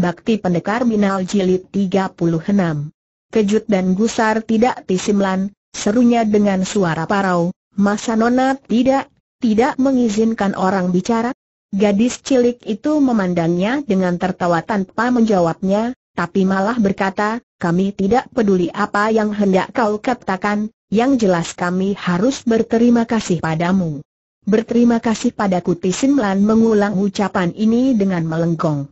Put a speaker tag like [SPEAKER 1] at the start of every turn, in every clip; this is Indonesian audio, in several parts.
[SPEAKER 1] Bakti Pendekar Binal Jilid 36. Kejut dan gusar tidak tisimlan, serunya dengan suara parau, masa nona tidak, tidak mengizinkan orang bicara. Gadis cilik itu memandangnya dengan tertawa tanpa menjawabnya, tapi malah berkata, kami tidak peduli apa yang hendak kau katakan, yang jelas kami harus berterima kasih padamu. Berterima kasih padaku Tisimlan mengulang ucapan ini dengan melenggong.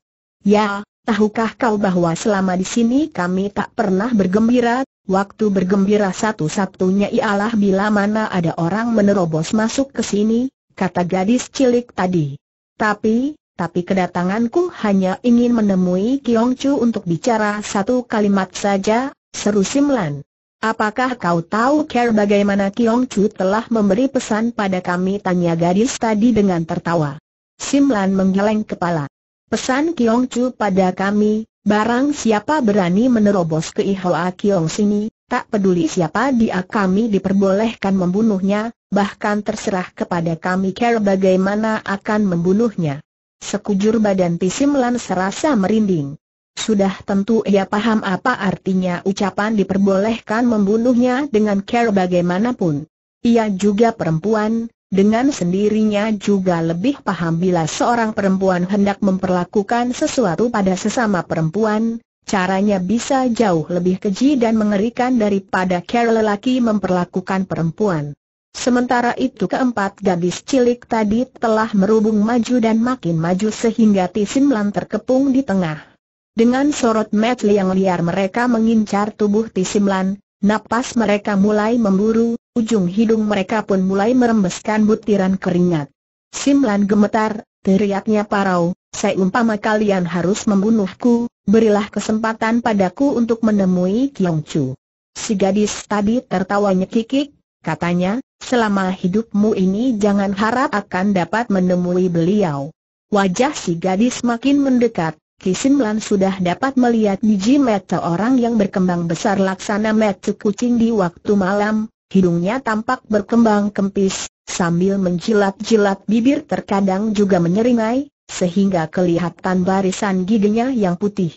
[SPEAKER 1] Ya, Tahukah kau bahwa selama di sini kami tak pernah bergembira, waktu bergembira satu-satunya ialah bila mana ada orang menerobos masuk ke sini, kata gadis cilik tadi. Tapi, tapi kedatanganku hanya ingin menemui Kiong Chu untuk bicara satu kalimat saja, seru Simlan. Apakah kau tahu care bagaimana Kiong Chu telah memberi pesan pada kami? Tanya gadis tadi dengan tertawa. Simlan menggeleng kepala. Pesan Kiong Chu pada kami, barang siapa berani menerobos ke Ihoa Kiong sini, tak peduli siapa dia kami diperbolehkan membunuhnya, bahkan terserah kepada kami care bagaimana akan membunuhnya. Sekujur badan Pisimlan serasa merinding. Sudah tentu ia paham apa artinya ucapan diperbolehkan membunuhnya dengan care bagaimanapun. Ia juga perempuan, dengan sendirinya juga lebih paham bila seorang perempuan hendak memperlakukan sesuatu pada sesama perempuan, caranya bisa jauh lebih keji dan mengerikan daripada cara lelaki memperlakukan perempuan. Sementara itu keempat gadis cilik tadi telah merubung maju dan makin maju sehingga Tisimlan Lan terkepung di tengah. Dengan sorot mata yang liar mereka mengincar tubuh Tisimlan, Napas mereka mulai memburu, ujung hidung mereka pun mulai merembeskan butiran keringat. Simlan gemetar, teriaknya parau, umpama kalian harus membunuhku, berilah kesempatan padaku untuk menemui Kiong Chu. Si gadis tadi tertawanya nyekikik, katanya, selama hidupmu ini jangan harap akan dapat menemui beliau. Wajah si gadis makin mendekat, Kisimlan sudah dapat melihat biji mata orang yang berkembang besar laksana mata kucing di waktu malam, hidungnya tampak berkembang kempis, sambil menjilat-jilat bibir terkadang juga menyeringai, sehingga kelihatan barisan giginya yang putih.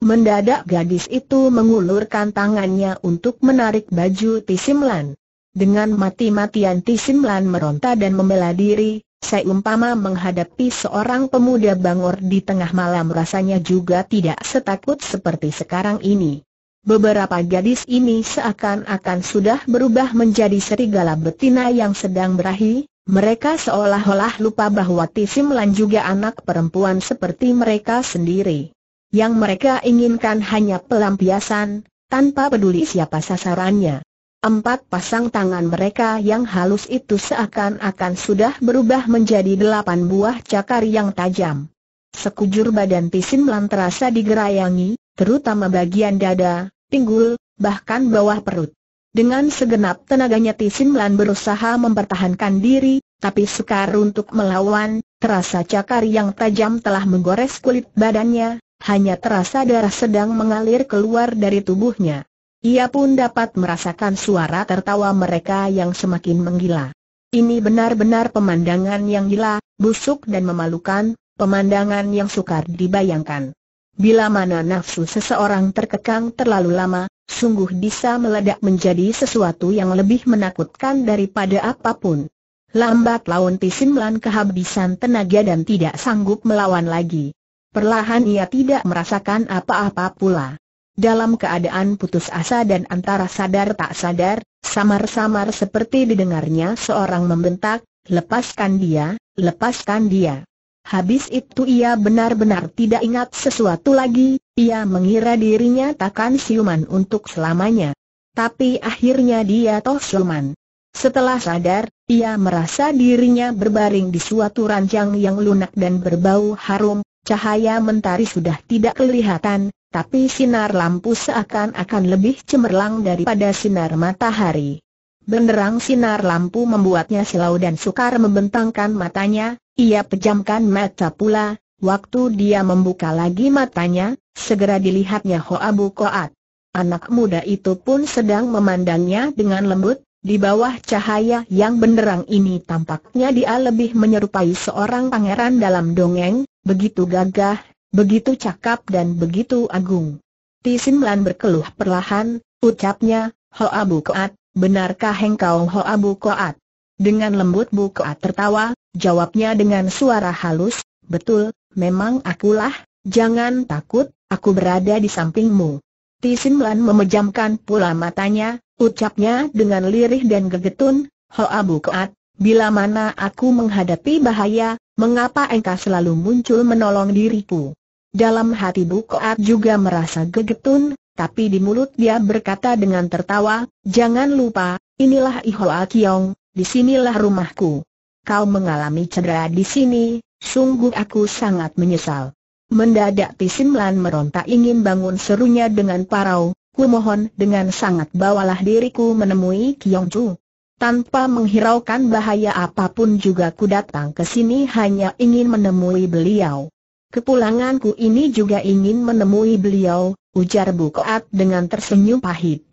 [SPEAKER 1] Mendadak gadis itu mengulurkan tangannya untuk menarik baju Tisimlan. Dengan mati-matian Tisimlan meronta dan membela diri, saya umpama menghadapi seorang pemuda bangor di tengah malam rasanya juga tidak setakut seperti sekarang ini. Beberapa gadis ini seakan-akan sudah berubah menjadi serigala betina yang sedang berahi, mereka seolah-olah lupa bahwa Tisimlan juga anak perempuan seperti mereka sendiri. Yang mereka inginkan hanya pelampiasan, tanpa peduli siapa sasarannya. Empat pasang tangan mereka yang halus itu seakan-akan sudah berubah menjadi delapan buah cakar yang tajam. Sekujur badan Pisin Lan terasa digerayangi, terutama bagian dada, pinggul, bahkan bawah perut. Dengan segenap tenaganya Tisin Lan berusaha mempertahankan diri, tapi sukar untuk melawan, terasa cakar yang tajam telah menggores kulit badannya, hanya terasa darah sedang mengalir keluar dari tubuhnya. Ia pun dapat merasakan suara tertawa mereka yang semakin menggila. Ini benar-benar pemandangan yang gila, busuk dan memalukan, pemandangan yang sukar dibayangkan. Bila mana nafsu seseorang terkekang terlalu lama, sungguh bisa meledak menjadi sesuatu yang lebih menakutkan daripada apapun. Lambat laun Tisimlan kehabisan tenaga dan tidak sanggup melawan lagi. Perlahan ia tidak merasakan apa-apa pula. Dalam keadaan putus asa dan antara sadar tak sadar, samar-samar seperti didengarnya seorang membentak, lepaskan dia, lepaskan dia. Habis itu ia benar-benar tidak ingat sesuatu lagi, ia mengira dirinya takkan siuman untuk selamanya. Tapi akhirnya dia toh siuman. Setelah sadar, ia merasa dirinya berbaring di suatu ranjang yang lunak dan berbau harum, cahaya mentari sudah tidak kelihatan, tapi sinar lampu seakan-akan lebih cemerlang daripada sinar matahari. Benderang sinar lampu membuatnya silau dan sukar membentangkan matanya, ia pejamkan mata pula, waktu dia membuka lagi matanya, segera dilihatnya Hoa Bu Koat. Anak muda itu pun sedang memandangnya dengan lembut, di bawah cahaya yang benderang ini tampaknya dia lebih menyerupai seorang pangeran dalam dongeng, begitu gagah Begitu cakap dan begitu agung. Tisimlan berkeluh perlahan, ucapnya, Abu Koat, benarkah engkau Abu Koat? Dengan lembut Bu Koat tertawa, jawabnya dengan suara halus, betul, memang akulah, jangan takut, aku berada di sampingmu. Tisimlan memejamkan pula matanya, ucapnya dengan lirih dan gegetun, Abu Koat, Bila mana aku menghadapi bahaya, mengapa engkau selalu muncul menolong diriku? Dalam hati Bukoat juga merasa gegetun, tapi di mulut dia berkata dengan tertawa, Jangan lupa, inilah Ihoa Kiong, disinilah rumahku. Kau mengalami cedera di sini, sungguh aku sangat menyesal. Mendadak Pisimlan meronta ingin bangun serunya dengan parau, Ku mohon dengan sangat bawalah diriku menemui Kiong Chu. Tanpa menghiraukan bahaya apapun juga ku datang ke sini hanya ingin menemui beliau. Kepulanganku ini juga ingin menemui beliau, ujar Bu Koat dengan tersenyum pahit.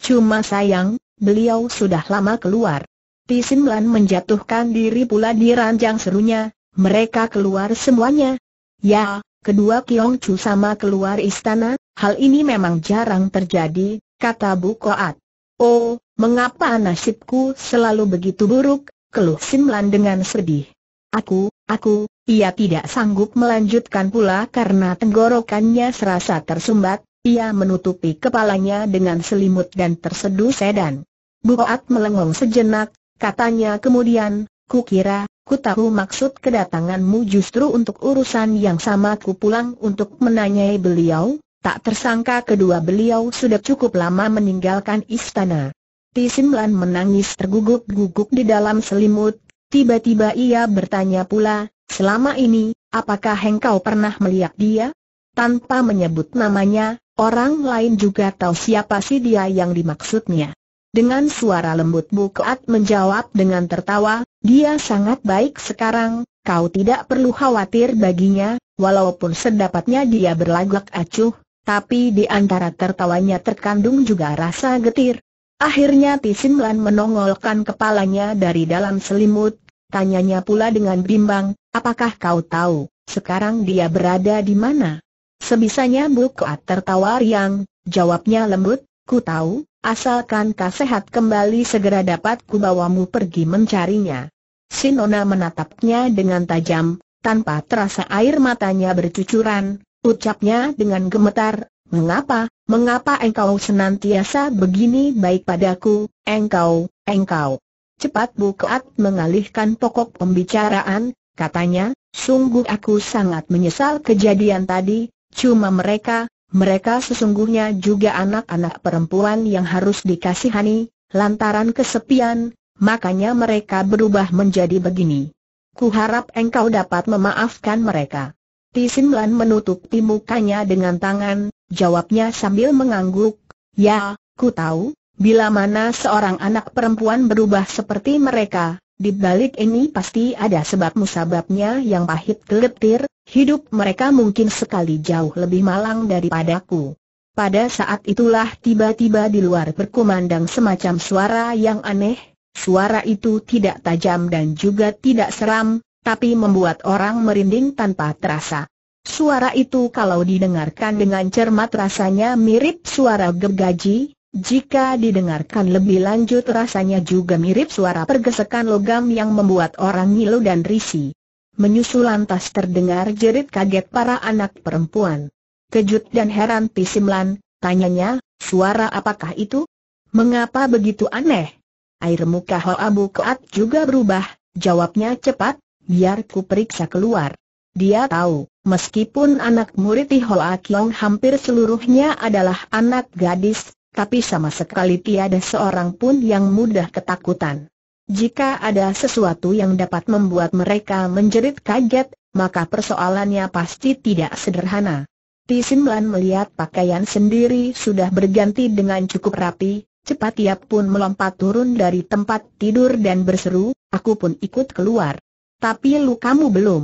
[SPEAKER 1] Cuma sayang, beliau sudah lama keluar. Tisimlan menjatuhkan diri pula di ranjang serunya, mereka keluar semuanya. Ya, kedua Kiong Chu sama keluar istana, hal ini memang jarang terjadi, kata Bu Koat. Oh, mengapa nasibku selalu begitu buruk, keluh Simlan dengan sedih. Aku, aku, ia tidak sanggup melanjutkan pula karena tenggorokannya serasa tersumbat, ia menutupi kepalanya dengan selimut dan terseduh sedan. Buat melengong sejenak, katanya kemudian, kukira, ku tahu maksud kedatanganmu justru untuk urusan yang sama ku pulang untuk menanyai beliau, tak tersangka kedua beliau sudah cukup lama meninggalkan istana. Tisimlan menangis terguguk-guguk di dalam selimut, Tiba-tiba ia bertanya pula, selama ini, apakah engkau pernah melihat dia? Tanpa menyebut namanya, orang lain juga tahu siapa si dia yang dimaksudnya. Dengan suara lembut Bukat menjawab dengan tertawa, dia sangat baik sekarang, kau tidak perlu khawatir baginya, walaupun sedapatnya dia berlagak acuh, tapi di antara tertawanya terkandung juga rasa getir. Akhirnya Tisin Tisimlan menongolkan kepalanya dari dalam selimut, Tanyanya pula dengan bimbang, apakah kau tahu, sekarang dia berada di mana? Sebisanya Bukoat tertawa riang, jawabnya lembut, ku tahu, asalkan kau sehat kembali segera dapat ku bawamu pergi mencarinya. Sinona menatapnya dengan tajam, tanpa terasa air matanya bercucuran, ucapnya dengan gemetar, Mengapa, mengapa engkau senantiasa begini baik padaku, engkau, engkau, Cepat Bukat mengalihkan pokok pembicaraan, katanya, sungguh aku sangat menyesal kejadian tadi, cuma mereka, mereka sesungguhnya juga anak-anak perempuan yang harus dikasihani, lantaran kesepian, makanya mereka berubah menjadi begini. Kuharap engkau dapat memaafkan mereka. Tisimlan menutup mukanya dengan tangan, jawabnya sambil mengangguk, ya, ku tahu, Bila mana seorang anak perempuan berubah seperti mereka, di balik ini pasti ada sebab musababnya yang pahit gelitir, hidup mereka mungkin sekali jauh lebih malang daripadaku. Pada saat itulah tiba-tiba di luar berkumandang semacam suara yang aneh, suara itu tidak tajam dan juga tidak seram, tapi membuat orang merinding tanpa terasa. Suara itu kalau didengarkan dengan cermat rasanya mirip suara gergaji, jika didengarkan lebih lanjut rasanya juga mirip suara pergesekan logam yang membuat orang ngilu dan risi. Menyusul lantas terdengar jerit kaget para anak perempuan. Kejut dan heran Pisimlan, tanyanya, suara apakah itu? Mengapa begitu aneh? Air muka Abu keat juga berubah, jawabnya cepat, biar ku periksa keluar. Dia tahu, meskipun anak murid Ho Akyong hampir seluruhnya adalah anak gadis, tapi sama sekali tiada seorang pun yang mudah ketakutan. Jika ada sesuatu yang dapat membuat mereka menjerit kaget, maka persoalannya pasti tidak sederhana. Tisimlan melihat pakaian sendiri sudah berganti dengan cukup rapi, cepat ia pun melompat turun dari tempat tidur dan berseru, aku pun ikut keluar. Tapi lu kamu belum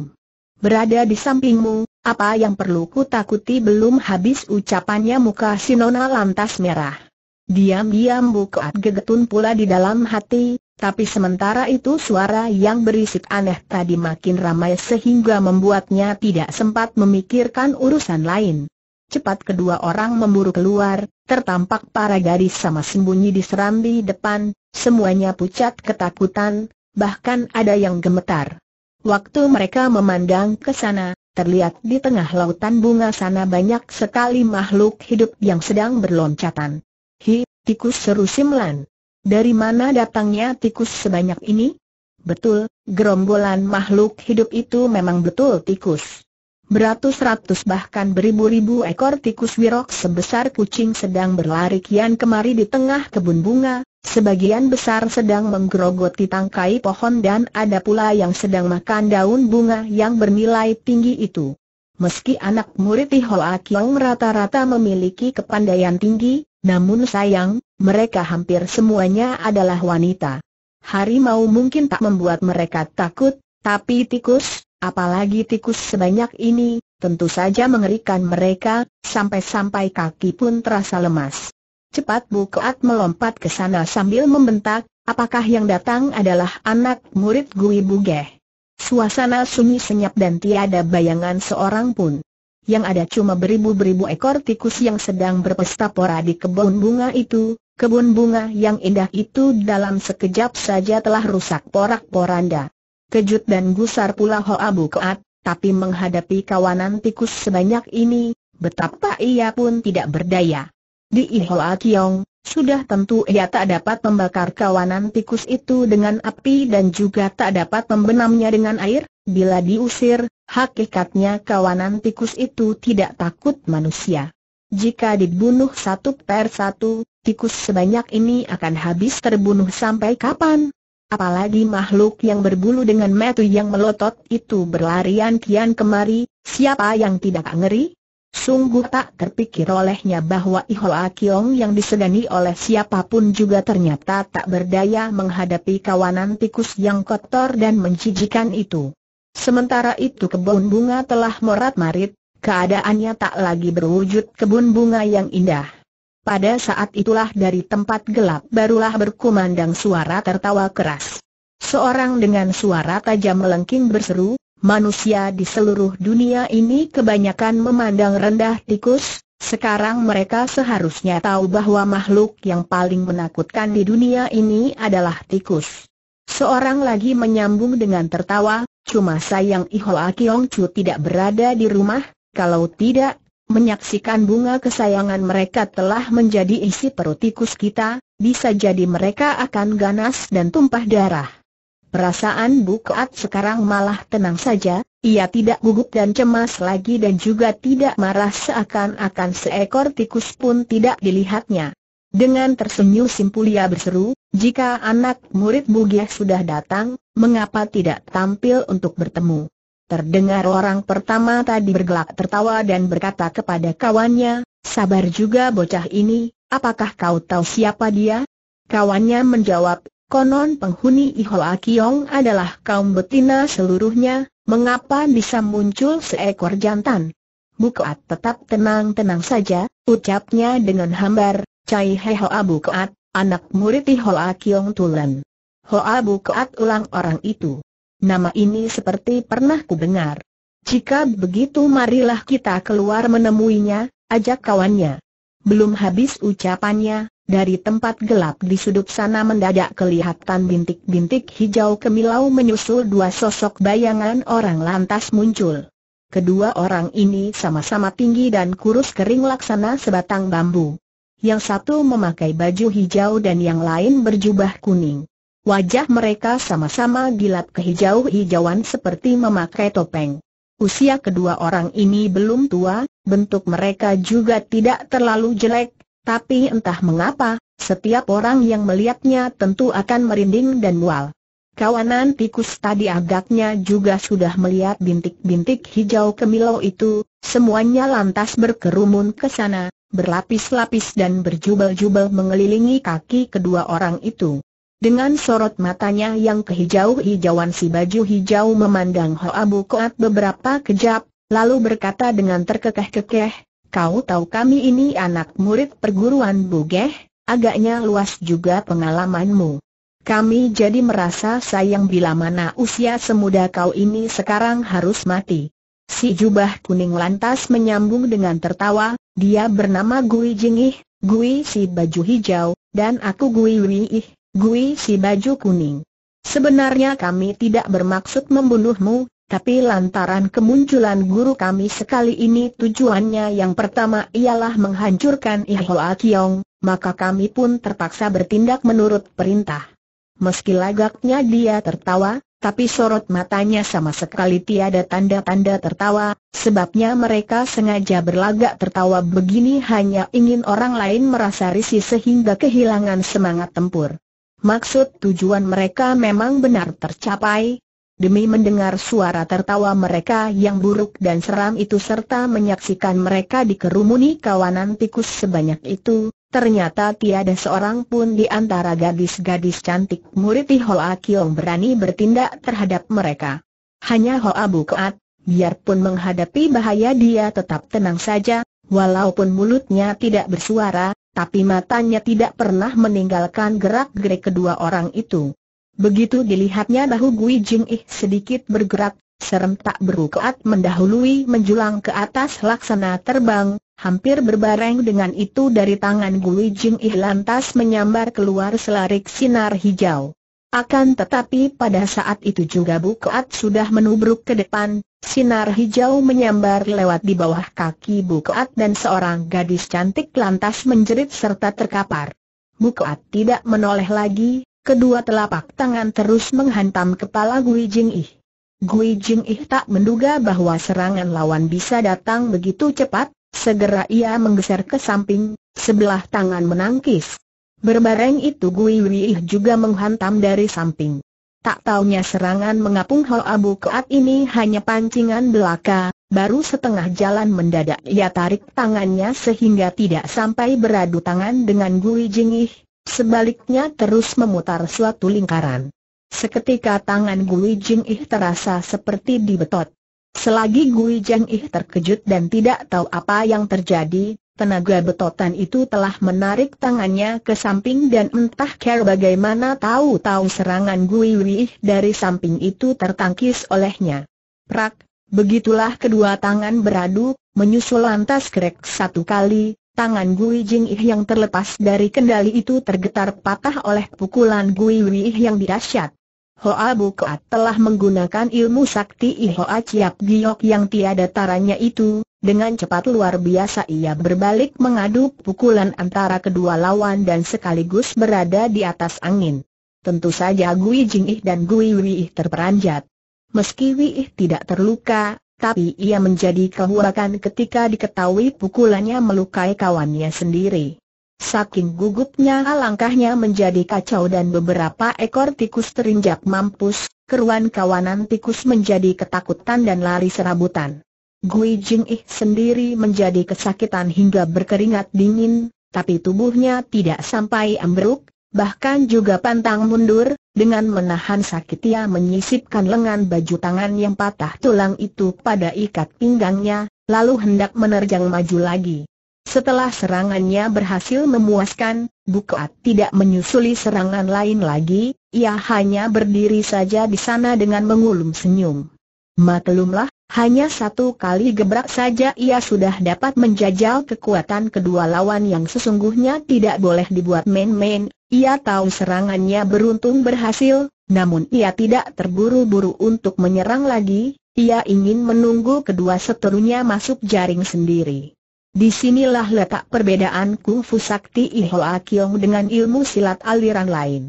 [SPEAKER 1] berada di sampingmu, apa yang perlu ku takuti belum habis ucapannya muka Sinona lantas merah. Diam-diam bukaat gegetun pula di dalam hati, tapi sementara itu suara yang berisik aneh tadi makin ramai sehingga membuatnya tidak sempat memikirkan urusan lain. Cepat kedua orang memburu keluar, tertampak para gadis sama sembunyi di serambi depan, semuanya pucat ketakutan, bahkan ada yang gemetar. Waktu mereka memandang ke sana, terlihat di tengah lautan bunga sana banyak sekali makhluk hidup yang sedang berloncatan. Hi, tikus seru Simlan. Dari mana datangnya tikus sebanyak ini? Betul, gerombolan makhluk hidup itu memang betul tikus. Beratus-ratus bahkan beribu-ribu ekor tikus wirok sebesar kucing sedang berlari kian kemari di tengah kebun bunga, Sebagian besar sedang menggerogoti tangkai pohon dan ada pula yang sedang makan daun bunga yang bernilai tinggi itu. Meski anak murid di Hoa Kiong rata-rata memiliki kepandaian tinggi, namun sayang, mereka hampir semuanya adalah wanita. Hari mau mungkin tak membuat mereka takut, tapi tikus, apalagi tikus sebanyak ini, tentu saja mengerikan mereka, sampai-sampai kaki pun terasa lemas. Cepat Bukoat melompat ke sana sambil membentak, apakah yang datang adalah anak murid Gui Bugeh? Suasana sunyi senyap dan tiada bayangan seorang pun. Yang ada cuma beribu-beribu ekor tikus yang sedang berpesta pora di kebun bunga itu, kebun bunga yang indah itu dalam sekejap saja telah rusak porak-poranda. Kejut dan gusar pula Hoa Bukoat, tapi menghadapi kawanan tikus sebanyak ini, betapa ia pun tidak berdaya. Di Ihoa Kiong, sudah tentu ia tak dapat membakar kawanan tikus itu dengan api dan juga tak dapat membenamnya dengan air, bila diusir, hakikatnya kawanan tikus itu tidak takut manusia. Jika dibunuh satu per satu, tikus sebanyak ini akan habis terbunuh sampai kapan? Apalagi makhluk yang berbulu dengan metu yang melotot itu berlarian kian kemari, siapa yang tidak ngeri? Sungguh tak terpikir olehnya bahwa Ihoa Kiong yang disegani oleh siapapun juga ternyata tak berdaya menghadapi kawanan tikus yang kotor dan menjijikan itu. Sementara itu kebun bunga telah morat-marit, keadaannya tak lagi berwujud kebun bunga yang indah. Pada saat itulah dari tempat gelap barulah berkumandang suara tertawa keras. Seorang dengan suara tajam melengking berseru, manusia di seluruh dunia ini kebanyakan memandang rendah tikus, sekarang mereka seharusnya tahu bahwa makhluk yang paling menakutkan di dunia ini adalah tikus. Seorang lagi menyambung dengan tertawa, cuma sayang Iho Akiong Chu tidak berada di rumah, kalau tidak, menyaksikan bunga kesayangan mereka telah menjadi isi perut tikus kita, bisa jadi mereka akan ganas dan tumpah darah. Perasaan Bukat sekarang malah tenang saja, ia tidak gugup dan cemas lagi dan juga tidak marah seakan-akan seekor tikus pun tidak dilihatnya. Dengan tersenyum simpul ia berseru, jika anak murid Bugia sudah datang, mengapa tidak tampil untuk bertemu? Terdengar orang pertama tadi bergelak tertawa dan berkata kepada kawannya, sabar juga bocah ini, apakah kau tahu siapa dia? Kawannya menjawab, Konon penghuni Ihola Kiong adalah kaum betina seluruhnya, mengapa bisa muncul seekor jantan? Bukaat tetap tenang-tenang saja, ucapnya dengan hambar, Cai Hehoa Bukaat, anak murid Ihola Kiong Tulen. Hoa Bukaat ulang orang itu. Nama ini seperti pernah ku dengar. Jika begitu marilah kita keluar menemuinya, ajak kawannya. Belum habis ucapannya, dari tempat gelap di sudut sana mendadak kelihatan bintik-bintik hijau kemilau menyusul dua sosok bayangan orang lantas muncul. Kedua orang ini sama-sama tinggi dan kurus kering laksana sebatang bambu. Yang satu memakai baju hijau dan yang lain berjubah kuning. Wajah mereka sama-sama dilap kehijau-hijauan seperti memakai topeng. Usia kedua orang ini belum tua, bentuk mereka juga tidak terlalu jelek, tapi entah mengapa, setiap orang yang melihatnya tentu akan merinding dan mual. Kawanan tikus tadi agaknya juga sudah melihat bintik-bintik hijau kemilau itu, semuanya lantas berkerumun ke sana, berlapis-lapis dan berjubel-jubel mengelilingi kaki kedua orang itu. Dengan sorot matanya yang kehijau-hijauan si baju hijau memandang Hoa Bu Koat beberapa kejap, lalu berkata dengan terkekeh-kekeh, Kau tahu kami ini anak murid perguruan Bugeh, agaknya luas juga pengalamanmu. Kami jadi merasa sayang bila mana usia semuda kau ini sekarang harus mati. Si jubah kuning lantas menyambung dengan tertawa, dia bernama Gui Jingih, Gui si baju hijau, dan aku Gui Wiih, Gui si baju kuning. Sebenarnya kami tidak bermaksud membunuhmu, tapi lantaran kemunculan guru kami sekali ini tujuannya yang pertama ialah menghancurkan Ihola Kiong, maka kami pun terpaksa bertindak menurut perintah. Meski lagaknya dia tertawa, tapi sorot matanya sama sekali tiada tanda-tanda tertawa, sebabnya mereka sengaja berlagak tertawa begini hanya ingin orang lain merasa risih sehingga kehilangan semangat tempur. Maksud tujuan mereka memang benar tercapai, demi mendengar suara tertawa mereka yang buruk dan seram itu serta menyaksikan mereka dikerumuni kawanan tikus sebanyak itu, ternyata tiada seorang pun di antara gadis-gadis cantik murid Hoa Kiong berani bertindak terhadap mereka. Hanya Hoa Bukat, biarpun menghadapi bahaya dia tetap tenang saja, walaupun mulutnya tidak bersuara, tapi matanya tidak pernah meninggalkan gerak-gerik kedua orang itu. Begitu dilihatnya bahu Gui Jing Ih sedikit bergerak, serem tak berukat mendahului menjulang ke atas laksana terbang, hampir berbareng dengan itu dari tangan Gui Jing Ih lantas menyambar keluar selarik sinar hijau. Akan tetapi pada saat itu juga bukuat sudah menubruk ke depan, sinar hijau menyambar lewat di bawah kaki bukuat dan seorang gadis cantik lantas menjerit serta terkapar. Bukuat tidak menoleh lagi, kedua telapak tangan terus menghantam kepala Gui Jing Ih. Gui Jing Ih tak menduga bahwa serangan lawan bisa datang begitu cepat, segera ia menggeser ke samping, sebelah tangan menangkis. Berbareng itu Gui Ih juga menghantam dari samping. Tak taunya serangan mengapung Ho Abu Keat ini hanya pancingan belaka, baru setengah jalan mendadak ia tarik tangannya sehingga tidak sampai beradu tangan dengan Gui Jing Ih. Sebaliknya terus memutar suatu lingkaran. Seketika tangan Gui Jing Ih terasa seperti dibetot. Selagi Gui Jing Ih terkejut dan tidak tahu apa yang terjadi, tenaga betotan itu telah menarik tangannya ke samping dan entah care bagaimana tahu-tahu serangan Gui Ih dari samping itu tertangkis olehnya. Prak, begitulah kedua tangan beradu, menyusul lantas krek satu kali, Tangan Gui Jing Ih yang terlepas dari kendali itu tergetar patah oleh pukulan Gui Ih yang dirasyat. Hoa Kuat telah menggunakan ilmu sakti Ihoa Chiap Giok yang tiada taranya itu, dengan cepat luar biasa ia berbalik mengadu pukulan antara kedua lawan dan sekaligus berada di atas angin. Tentu saja Gui Jing Ih dan Gui Ih terperanjat. Meski Ih tidak terluka, tapi ia menjadi kehurakan ketika diketahui pukulannya melukai kawannya sendiri. Saking gugupnya langkahnya menjadi kacau dan beberapa ekor tikus terinjak mampus, keruan kawanan tikus menjadi ketakutan dan lari serabutan. Gui Jing Ih sendiri menjadi kesakitan hingga berkeringat dingin, tapi tubuhnya tidak sampai ambruk, bahkan juga pantang mundur, dengan menahan sakit ia menyisipkan lengan baju tangan yang patah tulang itu pada ikat pinggangnya, lalu hendak menerjang maju lagi. Setelah serangannya berhasil memuaskan, Bukoat tidak menyusuli serangan lain lagi, ia hanya berdiri saja di sana dengan mengulum senyum. Maklumlah, hanya satu kali gebrak saja ia sudah dapat menjajal kekuatan kedua lawan yang sesungguhnya tidak boleh dibuat main-main, ia tahu serangannya beruntung berhasil, namun ia tidak terburu-buru untuk menyerang lagi, ia ingin menunggu kedua seterunya masuk jaring sendiri. Disinilah letak perbedaan kung fu sakti Ihoa Kiong dengan ilmu silat aliran lain.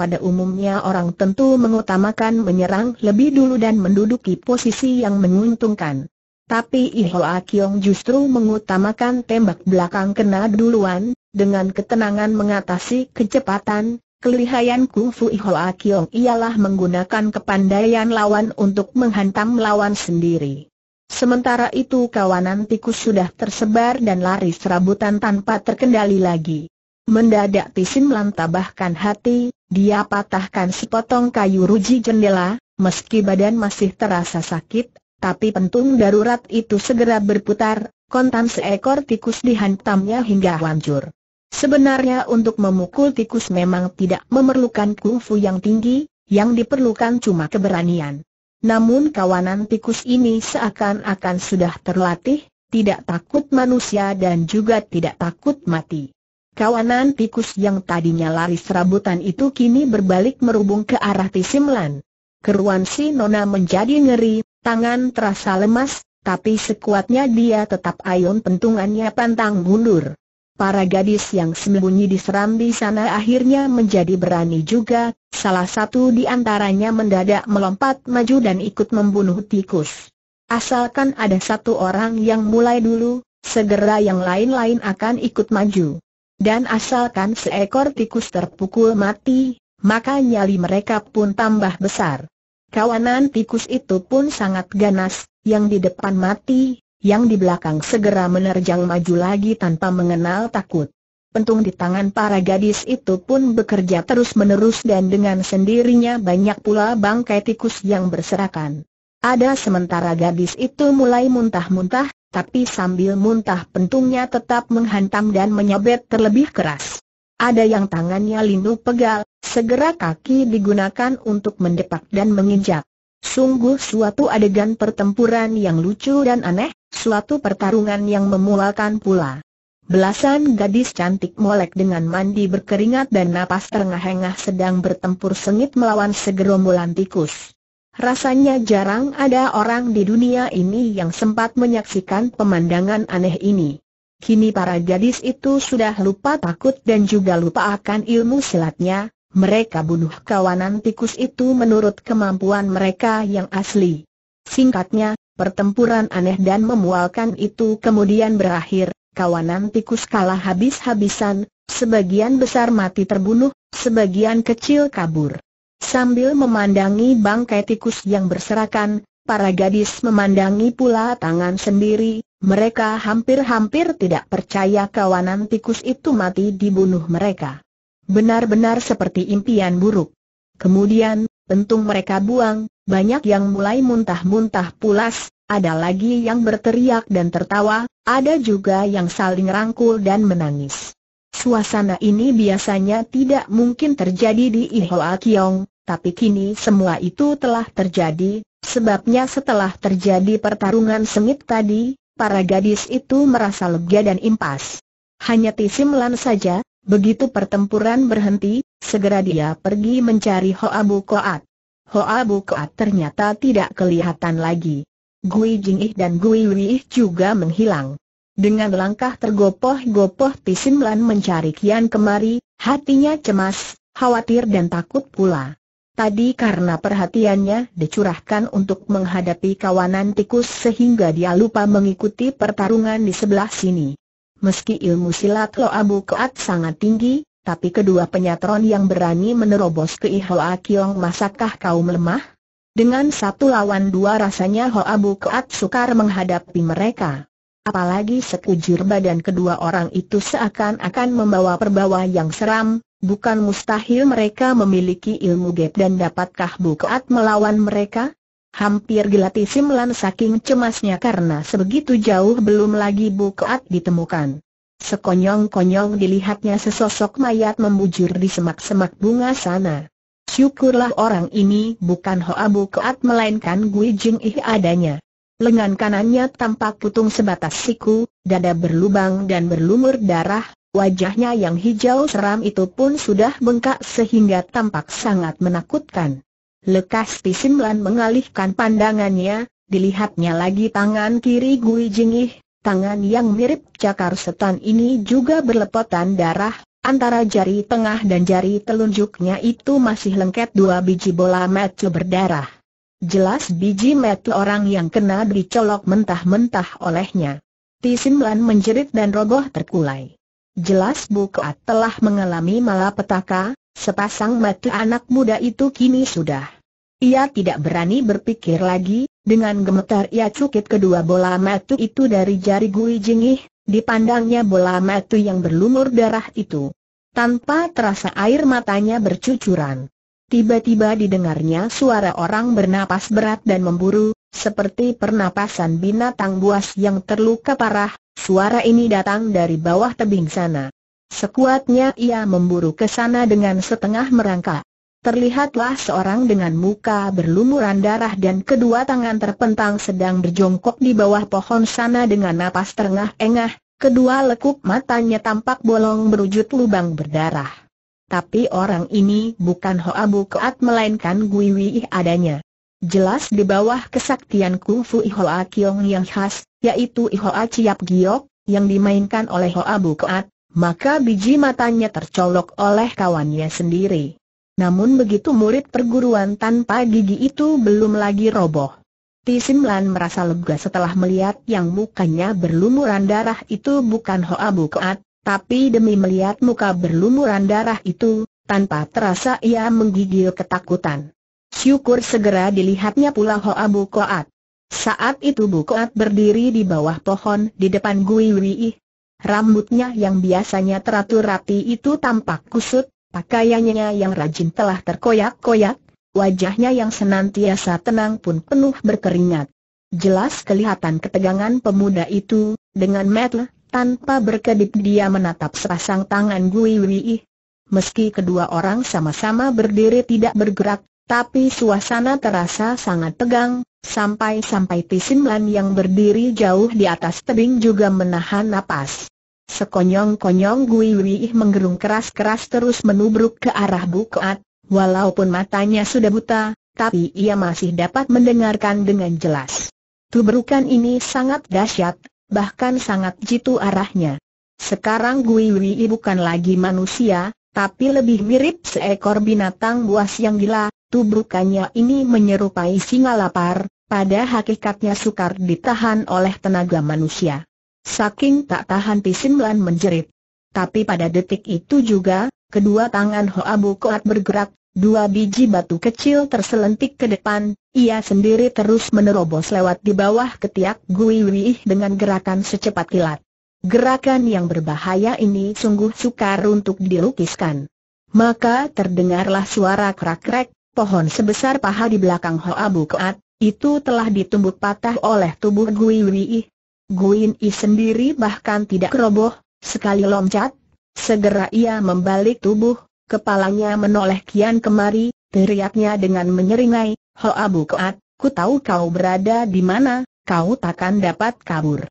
[SPEAKER 1] Pada umumnya orang tentu mengutamakan menyerang lebih dulu dan menduduki posisi yang menguntungkan. Tapi Ihoa Kiong justru mengutamakan tembak belakang kena duluan, dengan ketenangan mengatasi kecepatan, kelihayan kungfu Hoa Kiong ialah menggunakan kepandaian lawan untuk menghantam lawan sendiri. Sementara itu kawanan tikus sudah tersebar dan lari serabutan tanpa terkendali lagi. Mendadak Tisin melantabahkan hati, dia patahkan sepotong kayu ruji jendela, meski badan masih terasa sakit, tapi pentung darurat itu segera berputar, kontan seekor tikus dihantamnya hingga hancur. Sebenarnya untuk memukul tikus memang tidak memerlukan kungfu yang tinggi, yang diperlukan cuma keberanian. Namun kawanan tikus ini seakan-akan sudah terlatih, tidak takut manusia dan juga tidak takut mati. Kawanan tikus yang tadinya lari serabutan itu kini berbalik merubung ke arah Tisimlan. Keruan si Nona menjadi ngeri, tangan terasa lemas, tapi sekuatnya dia tetap ayun pentungannya pantang mundur. Para gadis yang sembunyi di serambi sana akhirnya menjadi berani juga, salah satu di antaranya mendadak melompat maju dan ikut membunuh tikus. Asalkan ada satu orang yang mulai dulu, segera yang lain-lain akan ikut maju. Dan asalkan seekor tikus terpukul mati, maka nyali mereka pun tambah besar. Kawanan tikus itu pun sangat ganas, yang di depan mati, yang di belakang segera menerjang maju lagi tanpa mengenal takut. Pentung di tangan para gadis itu pun bekerja terus-menerus dan dengan sendirinya banyak pula bangkai tikus yang berserakan. Ada sementara gadis itu mulai muntah-muntah, tapi sambil muntah pentungnya tetap menghantam dan menyabet terlebih keras. Ada yang tangannya lindu pegal, segera kaki digunakan untuk mendepak dan menginjak. Sungguh suatu adegan pertempuran yang lucu dan aneh, suatu pertarungan yang memulakan pula. Belasan gadis cantik molek dengan mandi berkeringat dan napas terengah-engah sedang bertempur sengit melawan segerombolan tikus. Rasanya jarang ada orang di dunia ini yang sempat menyaksikan pemandangan aneh ini. Kini para gadis itu sudah lupa takut dan juga lupa akan ilmu silatnya, mereka bunuh kawanan tikus itu menurut kemampuan mereka yang asli. Singkatnya, pertempuran aneh dan memualkan itu kemudian berakhir, kawanan tikus kalah habis-habisan, sebagian besar mati terbunuh, sebagian kecil kabur. Sambil memandangi bangkai tikus yang berserakan, para gadis memandangi pula tangan sendiri, mereka hampir-hampir tidak percaya kawanan tikus itu mati dibunuh mereka. Benar-benar seperti impian buruk. Kemudian, tentu mereka buang, banyak yang mulai muntah-muntah pulas, ada lagi yang berteriak dan tertawa, ada juga yang saling rangkul dan menangis. Suasana ini biasanya tidak mungkin terjadi di Ihoa Kiong, tapi kini semua itu telah terjadi, sebabnya setelah terjadi pertarungan sengit tadi, para gadis itu merasa lega dan impas. Hanya Tisimlan saja, Begitu pertempuran berhenti, segera dia pergi mencari Hoabu Koat. Hoabu Koat ternyata tidak kelihatan lagi. Gui Jing Ih dan Gui Ih juga menghilang. Dengan langkah tergopoh-gopoh Pisimlan mencari Kian kemari, hatinya cemas, khawatir dan takut pula. Tadi karena perhatiannya dicurahkan untuk menghadapi kawanan tikus sehingga dia lupa mengikuti pertarungan di sebelah sini. Meski ilmu silat Lo Abu Keat sangat tinggi, tapi kedua penyatron yang berani menerobos ke Ihoa Kiong masakah kau melemah? Dengan satu lawan dua rasanya Ho Abu Keat sukar menghadapi mereka. Apalagi sekujur badan kedua orang itu seakan-akan membawa perbawa yang seram, bukan mustahil mereka memiliki ilmu gap dan dapatkah Bu Keat melawan mereka? Hampir gelati Simlan saking cemasnya karena sebegitu jauh belum lagi bukaat ditemukan. Sekonyong-konyong dilihatnya sesosok mayat membujur di semak-semak bunga sana. Syukurlah orang ini bukan Hoa Keat melainkan Gui Jing Ih adanya. Lengan kanannya tampak putung sebatas siku, dada berlubang dan berlumur darah, wajahnya yang hijau seram itu pun sudah bengkak sehingga tampak sangat menakutkan. Lekas Pisimlan mengalihkan pandangannya, dilihatnya lagi tangan kiri Gui Jingih, tangan yang mirip cakar setan ini juga berlepotan darah, antara jari tengah dan jari telunjuknya itu masih lengket dua biji bola metu berdarah. Jelas biji metu orang yang kena dicolok mentah-mentah olehnya. Pisimlan menjerit dan roboh terkulai. Jelas Bukoat telah mengalami malapetaka, Sepasang mata anak muda itu kini sudah. Ia tidak berani berpikir lagi, dengan gemetar ia cukit kedua bola mata itu dari jari Gui Jingih, dipandangnya bola mata yang berlumur darah itu. Tanpa terasa air matanya bercucuran. Tiba-tiba didengarnya suara orang bernapas berat dan memburu, seperti pernapasan binatang buas yang terluka parah, suara ini datang dari bawah tebing sana. Sekuatnya ia memburu ke sana dengan setengah merangka. Terlihatlah seorang dengan muka berlumuran darah dan kedua tangan terpentang sedang berjongkok di bawah pohon sana dengan napas terengah-engah, kedua lekuk matanya tampak bolong berujud lubang berdarah. Tapi orang ini bukan Hoabu Keat melainkan Gui Wii adanya. Jelas di bawah kesaktian kungfu Ihoa Kiong yang khas, yaitu Ihoa Chiap Giok, yang dimainkan oleh Hoabu Keat, maka biji matanya tercolok oleh kawannya sendiri. Namun begitu murid perguruan tanpa gigi itu belum lagi roboh. Tisimlan merasa lega setelah melihat yang mukanya berlumuran darah itu bukan Hoa Bukaat, tapi demi melihat muka berlumuran darah itu, tanpa terasa ia menggigil ketakutan. Syukur segera dilihatnya pula Hoa Bukaat. Saat itu Bukaat berdiri di bawah pohon di depan Gui Wiih, Rambutnya yang biasanya teratur rapi itu tampak kusut, pakaiannya yang rajin telah terkoyak-koyak, wajahnya yang senantiasa tenang pun penuh berkeringat. Jelas kelihatan ketegangan pemuda itu, dengan metel, tanpa berkedip dia menatap sepasang tangan Gui Wii. Meski kedua orang sama-sama berdiri tidak bergerak, tapi suasana terasa sangat tegang, Sampai-sampai Pisim yang berdiri jauh di atas tebing juga menahan napas. Sekonyong-konyong Gui Wih menggerung keras-keras terus menubruk ke arah Bukoat, walaupun matanya sudah buta, tapi ia masih dapat mendengarkan dengan jelas. Tubrukan ini sangat dahsyat, bahkan sangat jitu arahnya. Sekarang Gui bukan lagi manusia, tapi lebih mirip seekor binatang buas yang gila, Tubuhkannya ini menyerupai singa lapar, pada hakikatnya sukar ditahan oleh tenaga manusia. Saking tak tahan Pisin menjerit. Tapi pada detik itu juga, kedua tangan Hoabu Koat bergerak, dua biji batu kecil terselentik ke depan, ia sendiri terus menerobos lewat di bawah ketiak Gui dengan gerakan secepat kilat. Gerakan yang berbahaya ini sungguh sukar untuk dilukiskan. Maka terdengarlah suara krak-krek, pohon sebesar paha di belakang Hoa Keat itu telah ditumbuk patah oleh tubuh Gui Wii. Gui Wii sendiri bahkan tidak roboh, sekali loncat, segera ia membalik tubuh, kepalanya menoleh kian kemari, teriaknya dengan menyeringai, Hoa Keat, ku tahu kau berada di mana, kau takkan dapat kabur.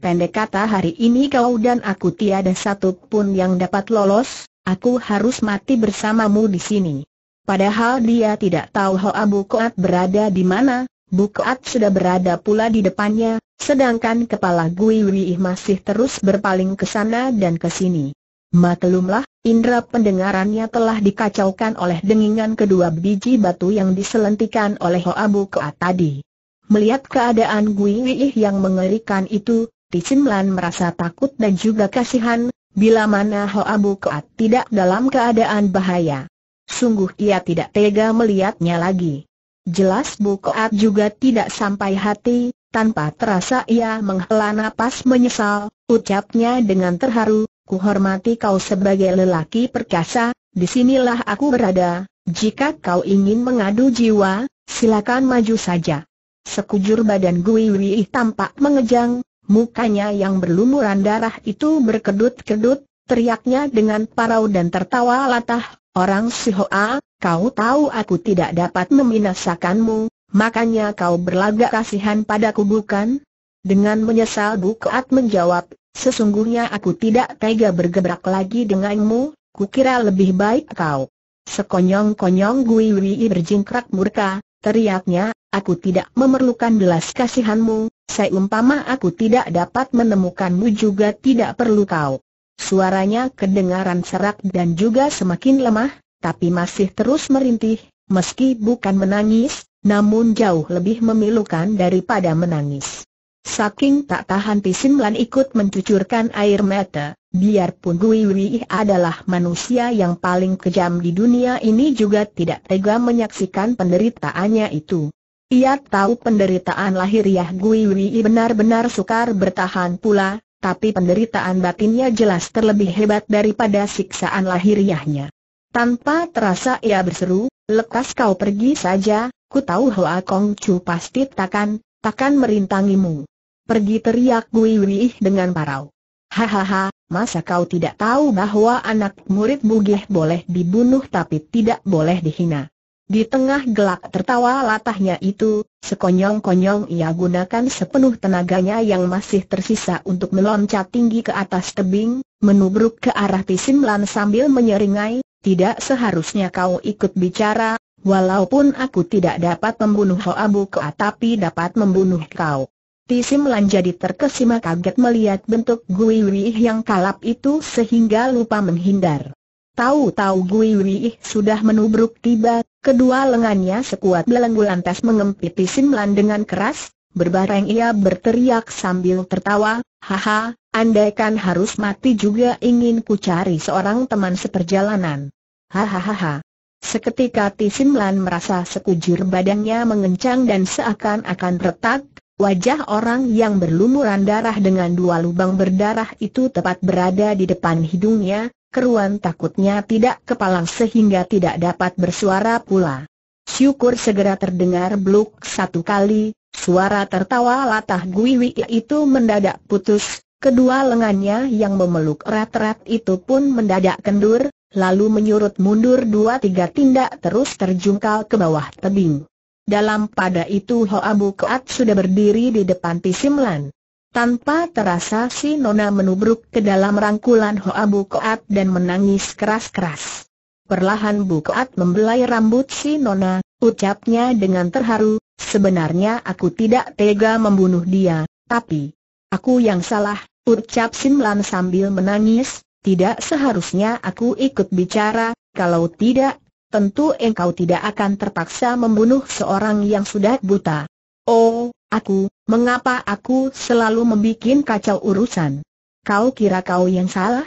[SPEAKER 1] Pendek kata hari ini kau dan aku tiada satu pun yang dapat lolos, aku harus mati bersamamu di sini. Padahal dia tidak tahu Hoa koat berada di mana, Bukoat sudah berada pula di depannya, sedangkan kepala Gui Wiih masih terus berpaling ke sana dan ke sini. Maklumlah, indera pendengarannya telah dikacaukan oleh dengingan kedua biji batu yang diselentikan oleh Hoa koat tadi. Melihat keadaan Gui Wiih yang mengerikan itu, Tisimlan merasa takut dan juga kasihan, bila mana Hoa koat tidak dalam keadaan bahaya sungguh ia tidak tega melihatnya lagi. Jelas Bu Koat juga tidak sampai hati, tanpa terasa ia menghela napas menyesal, ucapnya dengan terharu, kuhormati kau sebagai lelaki perkasa, disinilah aku berada, jika kau ingin mengadu jiwa, silakan maju saja. Sekujur badan Gui Wii tampak mengejang, mukanya yang berlumuran darah itu berkedut-kedut, teriaknya dengan parau dan tertawa latah, Orang Sihoa, kau tahu aku tidak dapat meminasakanmu, makanya kau berlagak kasihan padaku bukan? Dengan menyesal Bukoat menjawab, sesungguhnya aku tidak tega bergebrak lagi denganmu, kukira lebih baik kau. Sekonyong-konyong Gui Wii berjingkrak murka, teriaknya, aku tidak memerlukan belas kasihanmu, seumpama aku tidak dapat menemukanmu juga tidak perlu kau. Suaranya kedengaran serak dan juga semakin lemah, tapi masih terus merintih, meski bukan menangis, namun jauh lebih memilukan daripada menangis. Saking tak tahan Pisin Lan ikut mencucurkan air mata, biarpun Gui adalah manusia yang paling kejam di dunia ini juga tidak tega menyaksikan penderitaannya itu. Ia tahu penderitaan lahiriah Gui benar-benar sukar bertahan pula, tapi penderitaan batinnya jelas terlebih hebat daripada siksaan lahiriahnya. Tanpa terasa ia berseru, lekas kau pergi saja, ku tahu Hoa Kong Chu pasti takkan, takkan merintangimu. Pergi teriak Gui Wih dengan parau. Hahaha, masa kau tidak tahu bahwa anak murid Bugih boleh dibunuh tapi tidak boleh dihina. Di tengah gelak tertawa latahnya itu, sekonyong-konyong ia gunakan sepenuh tenaganya yang masih tersisa untuk meloncat tinggi ke atas tebing, menubruk ke arah Tisimlan sambil menyeringai, tidak seharusnya kau ikut bicara, walaupun aku tidak dapat membunuh Hoabu Kea tapi dapat membunuh kau. Tisimlan jadi terkesima kaget melihat bentuk Gui Wih yang kalap itu sehingga lupa menghindar. Tahu-tahu Gui Wih sudah menubruk tiba Kedua lengannya sekuat belenggu lantas mengempiti Simlan dengan keras, berbareng ia berteriak sambil tertawa, Haha, andaikan harus mati juga ingin ku cari seorang teman seperjalanan. Hahaha. Seketika Simlan merasa sekujur badannya mengencang dan seakan-akan retak, wajah orang yang berlumuran darah dengan dua lubang berdarah itu tepat berada di depan hidungnya, keruan takutnya tidak kepalang sehingga tidak dapat bersuara pula. Syukur segera terdengar bluk satu kali, suara tertawa latah Gui itu mendadak putus, kedua lengannya yang memeluk erat-erat itu pun mendadak kendur, lalu menyurut mundur dua tiga tindak terus terjungkal ke bawah tebing. Dalam pada itu Hoa Bu Keat sudah berdiri di depan Pisimlan. Tanpa terasa si Nona menubruk ke dalam rangkulan Hoa Bukoat dan menangis keras-keras. Perlahan Bukoat membelai rambut si Nona, ucapnya dengan terharu, sebenarnya aku tidak tega membunuh dia, tapi aku yang salah, ucap Simlan sambil menangis, tidak seharusnya aku ikut bicara, kalau tidak, tentu engkau tidak akan terpaksa membunuh seorang yang sudah buta. Oh, Aku, mengapa aku selalu membuat kacau urusan? Kau kira kau yang salah?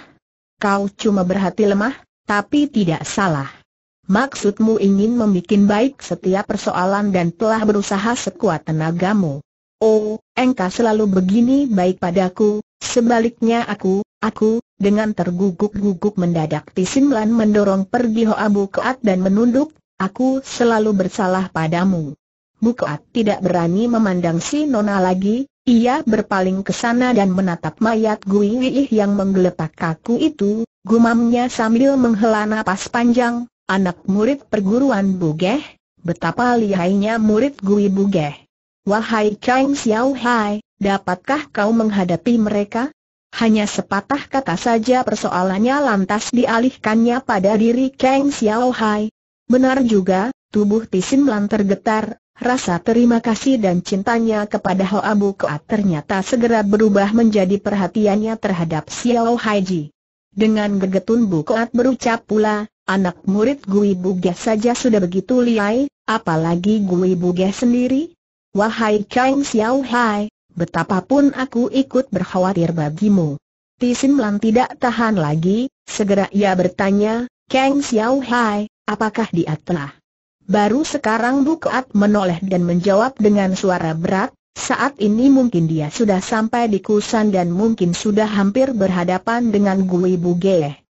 [SPEAKER 1] Kau cuma berhati lemah, tapi tidak salah. Maksudmu ingin membuat baik setiap persoalan dan telah berusaha sekuat tenagamu. Oh, engkau selalu begini baik padaku, sebaliknya aku, aku, dengan terguguk-guguk mendadak Tisimlan mendorong pergi Hoa Keat dan menunduk, aku selalu bersalah padamu. Bukoat tidak berani memandang si Nona lagi, ia berpaling ke sana dan menatap mayat Gui Wiih yang menggeletak kaku itu, gumamnya sambil menghela napas panjang, anak murid perguruan Bugeh, betapa lihainya murid Gui Bugeh. Wahai Kang Xiao Hai, dapatkah kau menghadapi mereka? Hanya sepatah kata saja persoalannya lantas dialihkannya pada diri Kang Xiao Hai. Benar juga, tubuh Tisin Lan tergetar, Rasa terima kasih dan cintanya kepada Hoa Koat ternyata segera berubah menjadi perhatiannya terhadap Xiao Haiji. Dengan gegetun Koat berucap pula, anak murid Gui Ge saja sudah begitu liai, apalagi Gui Ge sendiri? Wahai Kang Xiao Hai, betapapun aku ikut berkhawatir bagimu. Tisimlan tidak tahan lagi, segera ia bertanya, Kang Xiao Hai, apakah dia telah Baru sekarang Bukat menoleh dan menjawab dengan suara berat, saat ini mungkin dia sudah sampai di Kusan dan mungkin sudah hampir berhadapan dengan Gui Bugeh.